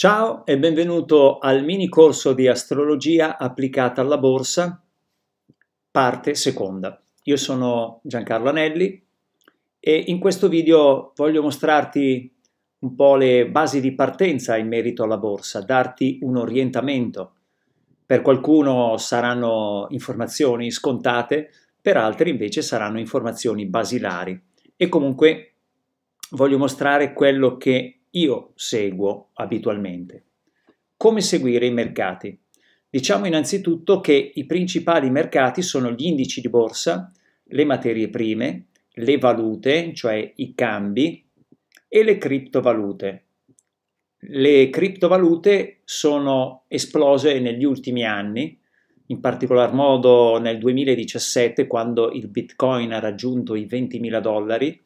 Ciao e benvenuto al mini corso di astrologia applicata alla borsa, parte seconda. Io sono Giancarlo Anelli e in questo video voglio mostrarti un po' le basi di partenza in merito alla borsa, darti un orientamento. Per qualcuno saranno informazioni scontate, per altri invece saranno informazioni basilari e comunque voglio mostrare quello che io seguo abitualmente. Come seguire i mercati? Diciamo innanzitutto che i principali mercati sono gli indici di borsa, le materie prime, le valute, cioè i cambi, e le criptovalute. Le criptovalute sono esplose negli ultimi anni, in particolar modo nel 2017 quando il bitcoin ha raggiunto i 20.000 dollari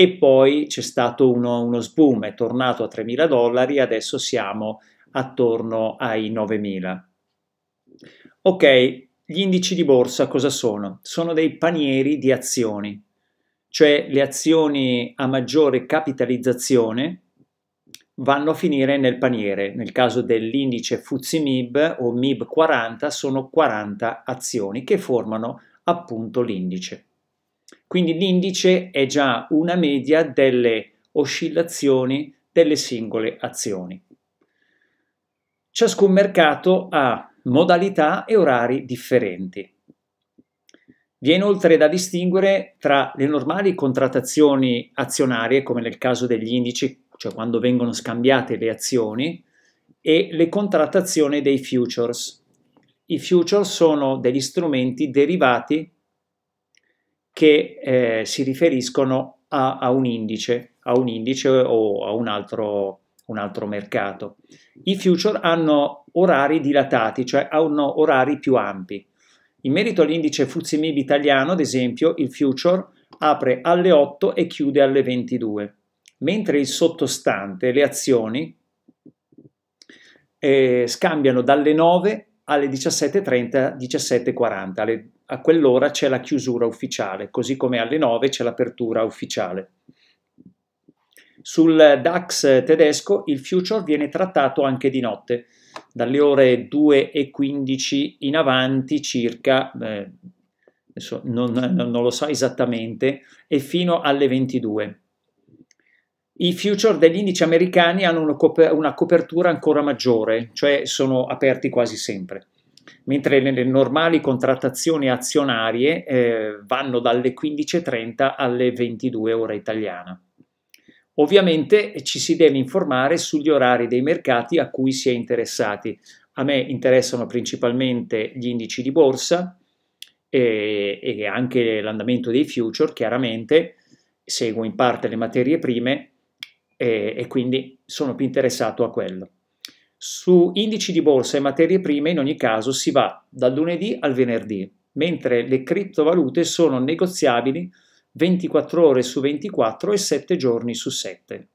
e poi c'è stato uno, uno sboom, è tornato a 3.000 dollari, adesso siamo attorno ai 9.000. Ok, gli indici di borsa cosa sono? Sono dei panieri di azioni, cioè le azioni a maggiore capitalizzazione vanno a finire nel paniere. Nel caso dell'indice FTSE MIB o MIB 40 sono 40 azioni che formano appunto l'indice. Quindi l'indice è già una media delle oscillazioni delle singole azioni. Ciascun mercato ha modalità e orari differenti. Vi è inoltre da distinguere tra le normali contrattazioni azionarie, come nel caso degli indici, cioè quando vengono scambiate le azioni, e le contrattazioni dei futures. I futures sono degli strumenti derivati che eh, si riferiscono a, a, un indice, a, un indice, o a un altro, un altro mercato. I future hanno orari dilatati, cioè hanno orari più ampi. In merito all'indice FTSE italiano, ad esempio, il future apre alle 8 e chiude alle 22, mentre il sottostante, le azioni, eh, scambiano dalle 9 alle 17.30, 17.40, alle a quell'ora c'è la chiusura ufficiale, così come alle 9 c'è l'apertura ufficiale. Sul DAX tedesco il future viene trattato anche di notte, dalle ore 2.15 in avanti circa, eh, non, non, lo so esattamente, e fino alle 22. I future degli indici americani hanno una copertura ancora maggiore, cioè sono aperti quasi sempre mentre nelle normali contrattazioni azionarie eh, vanno dalle 15.30 alle 22 ora italiana. Ovviamente eh, ci si deve informare sugli orari dei mercati a cui si è interessati. A me interessano principalmente gli indici di borsa e, eh, e anche l'andamento dei future, chiaramente seguo in parte le materie prime e, eh, e quindi sono più interessato a quello. Su indici di borsa e materie prime in ogni caso si va dal lunedì al venerdì, mentre le criptovalute sono negoziabili 24 ore su 24 e 7 giorni su 7.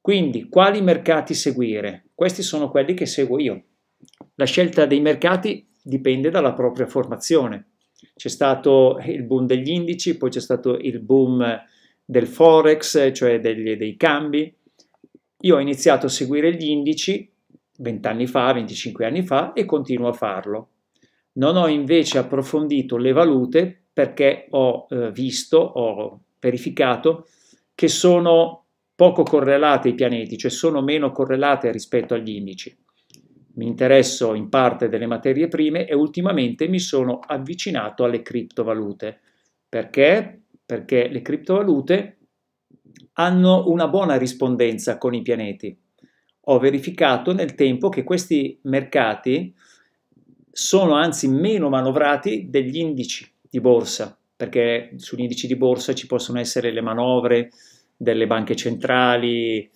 Quindi quali mercati seguire? Questi sono quelli che seguo io. La scelta dei mercati dipende dalla propria formazione. C'è stato il boom degli indici, poi c'è stato il boom del forex, cioè degli, dei cambi. Io ho iniziato a seguire gli indici 20 anni fa, 25 anni fa e continuo a farlo. Non ho invece approfondito le valute perché ho eh, visto, ho verificato che sono poco correlate ai pianeti, cioè sono meno correlate rispetto agli indici. Mi interesso in parte delle materie prime e ultimamente mi sono avvicinato alle criptovalute. Perché? Perché le criptovalute hanno una buona rispondenza con i pianeti ho verificato nel tempo che questi mercati sono anzi meno manovrati degli indici di borsa, perché sugli indici di borsa ci possono essere le manovre delle banche centrali,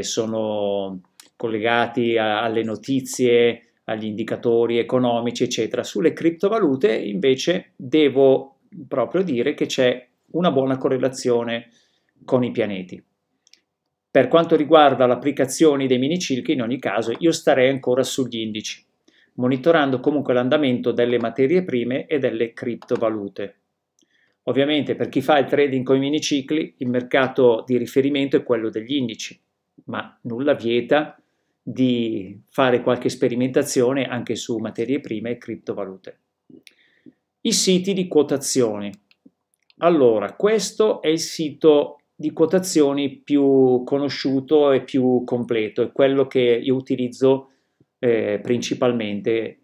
sono collegati a, alle notizie, agli indicatori economici, eccetera. Sulle criptovalute invece devo proprio dire che c'è una buona correlazione con i pianeti. Per quanto riguarda l'applicazione dei minicicli, in ogni caso, io starei ancora sugli indici, monitorando comunque l'andamento delle materie prime e delle criptovalute. Ovviamente per chi fa il trading con i minicicli, il mercato di riferimento è quello degli indici, ma nulla vieta di fare qualche sperimentazione anche su materie prime e criptovalute. I siti di quotazione. Allora, questo è il sito di quotazioni più conosciuto e più completo, è quello che io utilizzo eh, principalmente,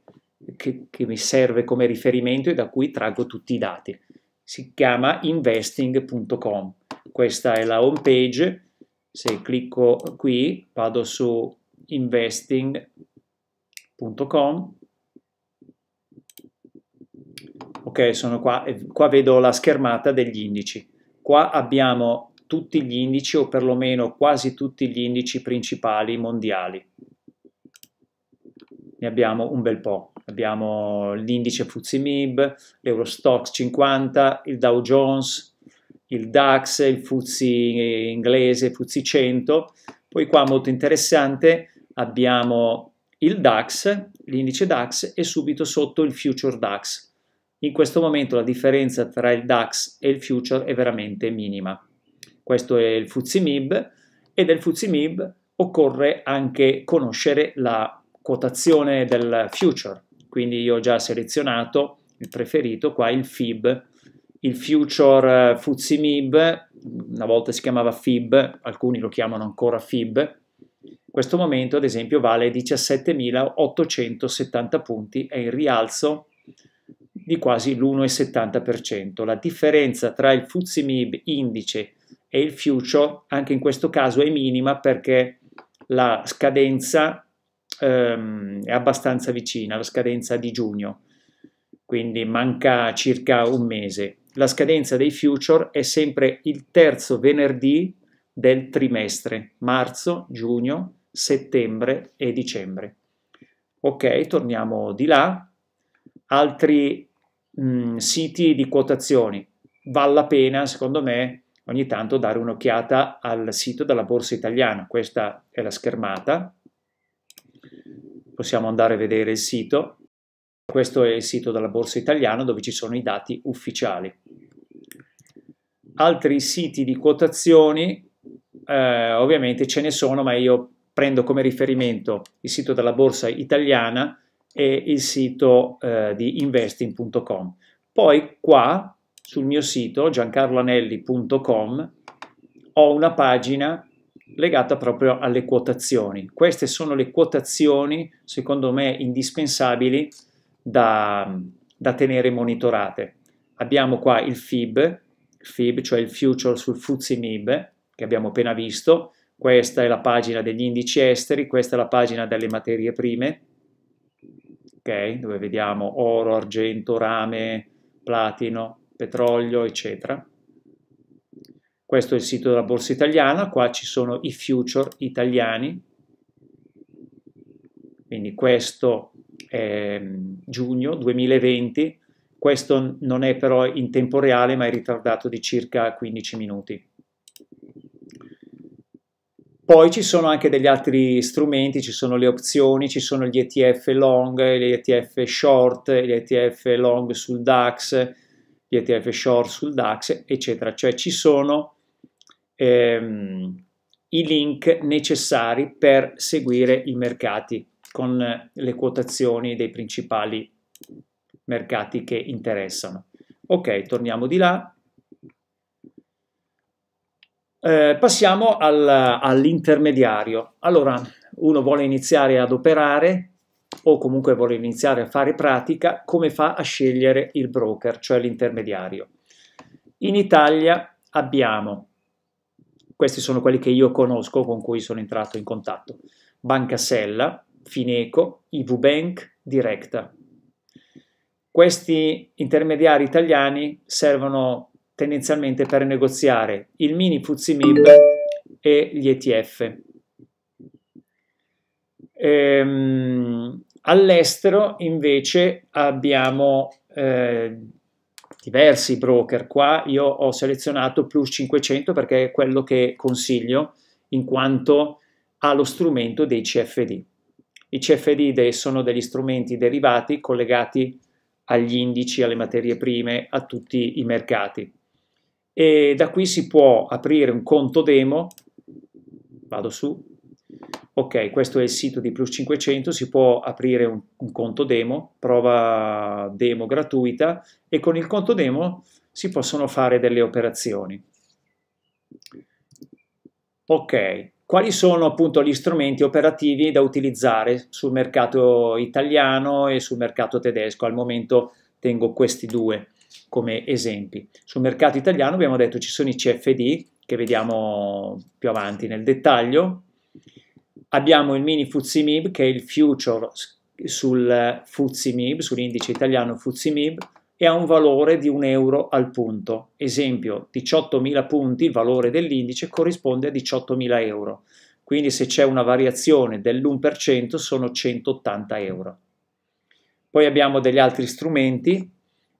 che, che mi serve come riferimento e da cui traggo tutti i dati. Si chiama investing.com, questa è la home page, se clicco qui vado su investing.com, ok sono qua, qua vedo la schermata degli indici, qua abbiamo tutti gli indici o perlomeno quasi tutti gli indici principali mondiali. Ne abbiamo un bel po'. Abbiamo l'indice FTSE MIB, l'Eurostox 50, il Dow Jones, il DAX, il FTSE inglese, il FTSE 100. Poi qua molto interessante abbiamo il DAX, l'indice DAX e subito sotto il future DAX. In questo momento la differenza tra il DAX e il future è veramente minima questo è il Fuzimib, e del Fuzimib occorre anche conoscere la quotazione del future, quindi io ho già selezionato il preferito qua, il FIB, il future eh, Fuzimib, una volta si chiamava FIB, alcuni lo chiamano ancora FIB, in questo momento ad esempio vale 17.870 punti, è in rialzo di quasi l'1,70%. La differenza tra il FTSE indice e e il future anche in questo caso è minima perché la scadenza ehm, è abbastanza vicina, la scadenza di giugno, quindi manca circa un mese. La scadenza dei future è sempre il terzo venerdì del trimestre, marzo, giugno, settembre e dicembre. Ok, torniamo di là. Altri mh, mm, siti di quotazioni. Vale la pena, secondo me, ogni tanto dare un'occhiata al sito della borsa italiana. Questa è la schermata, possiamo andare a vedere il sito. Questo è il sito della borsa italiana dove ci sono i dati ufficiali. Altri siti di quotazioni, eh, ovviamente ce ne sono, ma io prendo come riferimento il sito della borsa italiana e il sito eh, di investing.com. Poi qua sul mio sito giancarloanelli.com ho una pagina legata proprio alle quotazioni. Queste sono le quotazioni, secondo me, indispensabili da, da tenere monitorate. Abbiamo qua il FIB, FIB, cioè il future sul FTSE MIB, che abbiamo appena visto. Questa è la pagina degli indici esteri, questa è la pagina delle materie prime, okay? dove vediamo oro, argento, rame, platino, petrolio, eccetera. Questo è il sito della borsa italiana, qua ci sono i future italiani, quindi questo è mm, giugno 2020, questo non è però in tempo reale ma è ritardato di circa 15 minuti. Poi ci sono anche degli altri strumenti, ci sono le opzioni, ci sono gli ETF long, gli ETF short, gli ETF long sul DAX, gli ETF short sul DAX, eccetera. Cioè ci sono ehm, i link necessari per seguire i mercati con le quotazioni dei principali mercati che interessano. Ok, torniamo di là. Eh, passiamo al, all'intermediario. Allora, uno vuole iniziare ad operare, o comunque vuole iniziare a fare pratica, come fa a scegliere il broker, cioè l'intermediario. In Italia abbiamo, questi sono quelli che io conosco, con cui sono entrato in contatto, Banca Sella, Fineco, IVBank, Directa. Questi intermediari italiani servono tendenzialmente per negoziare il mini Fuzzi MIB e gli ETF Ehm, all'estero invece abbiamo eh, diversi broker, qua io ho selezionato Plus 500 perché è quello che consiglio in quanto ha lo strumento dei CFD. I CFD sono degli strumenti derivati collegati agli indici, alle materie prime, a tutti i mercati. E da qui si può aprire un conto demo, vado su, ok, questo è il sito di Plus 500, si può aprire un, un, conto demo, prova demo gratuita e con il conto demo si possono fare delle operazioni. Ok, quali sono appunto gli strumenti operativi da utilizzare sul mercato italiano e sul mercato tedesco? Al momento tengo questi due come esempi. Sul mercato italiano abbiamo detto ci sono i CFD che vediamo più avanti nel dettaglio, abbiamo il mini FTSE che è il future sul eh, FTSE sull'indice italiano FTSE e ha un valore di un euro al punto. Esempio, 18.000 punti, il valore dell'indice corrisponde a 18.000 euro. Quindi se c'è una variazione dell'1% sono 180 euro. Poi abbiamo degli altri strumenti,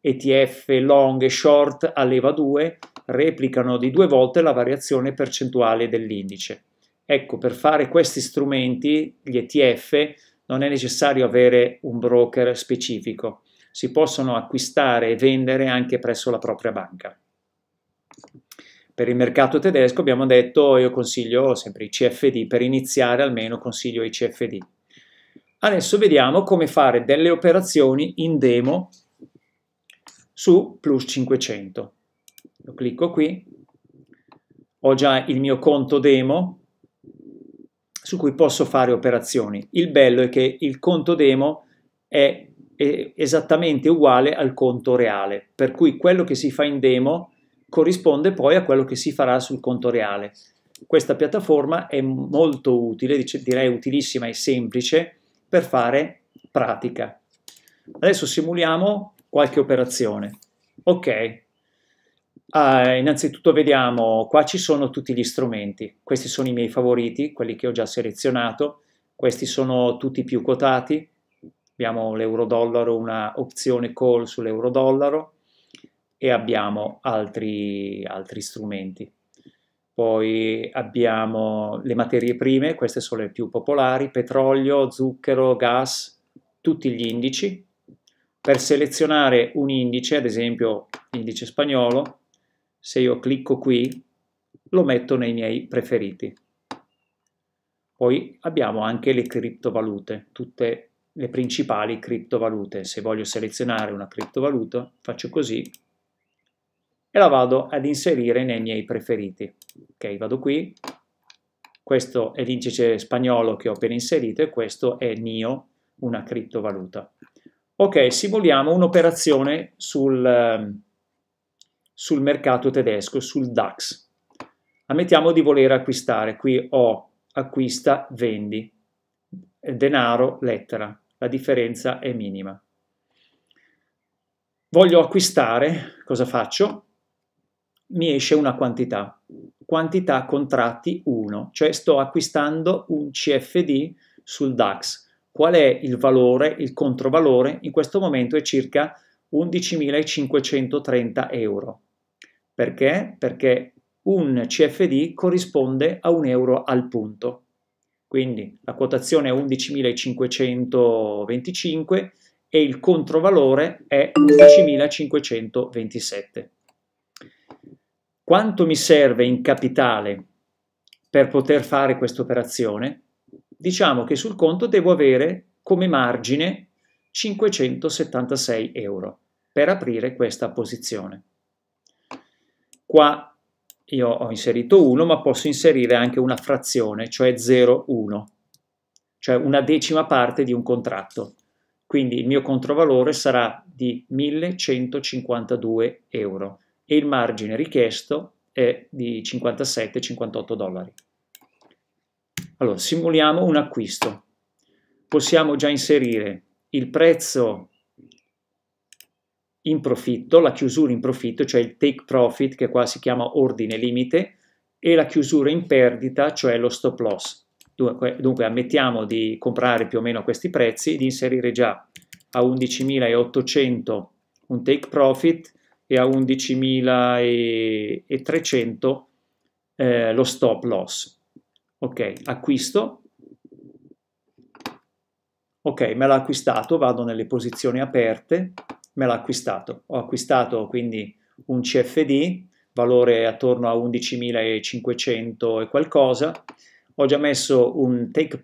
ETF long e short a leva 2, replicano di due volte la variazione percentuale dell'indice. Ecco, per fare questi strumenti, gli ETF, non è necessario avere un broker specifico, si possono acquistare e vendere anche presso la propria banca. Per il mercato tedesco abbiamo detto io consiglio sempre i CFD, per iniziare almeno consiglio i CFD. Adesso vediamo come fare delle operazioni in demo su Plus 500. Lo clicco qui, ho già il mio conto demo, su cui posso fare operazioni. Il bello è che il conto demo è, esattamente uguale al conto reale, per cui quello che si fa in demo corrisponde poi a quello che si farà sul conto reale. Questa piattaforma è molto utile, direi utilissima e semplice per fare pratica. Adesso simuliamo qualche operazione. Ok, Uh, innanzitutto vediamo, qua ci sono tutti gli strumenti, questi sono i miei favoriti, quelli che ho già selezionato, questi sono tutti più quotati, abbiamo l'euro-dollaro, una opzione call sull'euro-dollaro e abbiamo altri, altri strumenti. Poi abbiamo le materie prime, queste sono le più popolari, petrolio, zucchero, gas, tutti gli indici. Per selezionare un indice, ad esempio indice spagnolo, se io clicco qui, lo metto nei miei preferiti. Poi abbiamo anche le criptovalute, tutte le principali criptovalute. Se voglio selezionare una criptovaluta, faccio così e la vado ad inserire nei miei preferiti. Ok, vado qui. Questo è l'indice spagnolo che ho appena inserito e questo è NIO, una criptovaluta. Ok, simuliamo un'operazione sul ehm, sul mercato tedesco, sul DAX. Ammettiamo di voler acquistare, qui ho acquista, vendi, denaro, lettera, la differenza è minima. Voglio acquistare, cosa faccio? Mi esce una quantità, quantità contratti 1, cioè sto acquistando un CFD sul DAX. Qual è il valore, il controvalore? In questo momento è circa 11.530 euro. Perché? Perché un CFD corrisponde a un euro al punto. Quindi la quotazione è 11.525 e il controvalore è 11.527. Quanto mi serve in capitale per poter fare questa operazione? Diciamo che sul conto devo avere come margine 576 euro per aprire questa posizione. Qua io ho inserito 1, ma posso inserire anche una frazione, cioè 0,1, cioè una decima parte di un contratto. Quindi il mio controvalore sarà di 1152 euro e il margine richiesto è di 57-58 dollari. Allora, simuliamo un acquisto. Possiamo già inserire il prezzo in profitto, la chiusura in profitto, cioè il take profit, che qua si chiama ordine limite, e la chiusura in perdita, cioè lo stop loss. Dunque, dunque ammettiamo di comprare più o meno a questi prezzi, di inserire già a 11.800 un take profit e a 11.300 eh, lo stop loss. Ok, acquisto. Ok, me l'ha acquistato, vado nelle posizioni aperte, me l'ha acquistato. Ho acquistato quindi un CFD, valore attorno a 11.500 e qualcosa. Ho già messo un take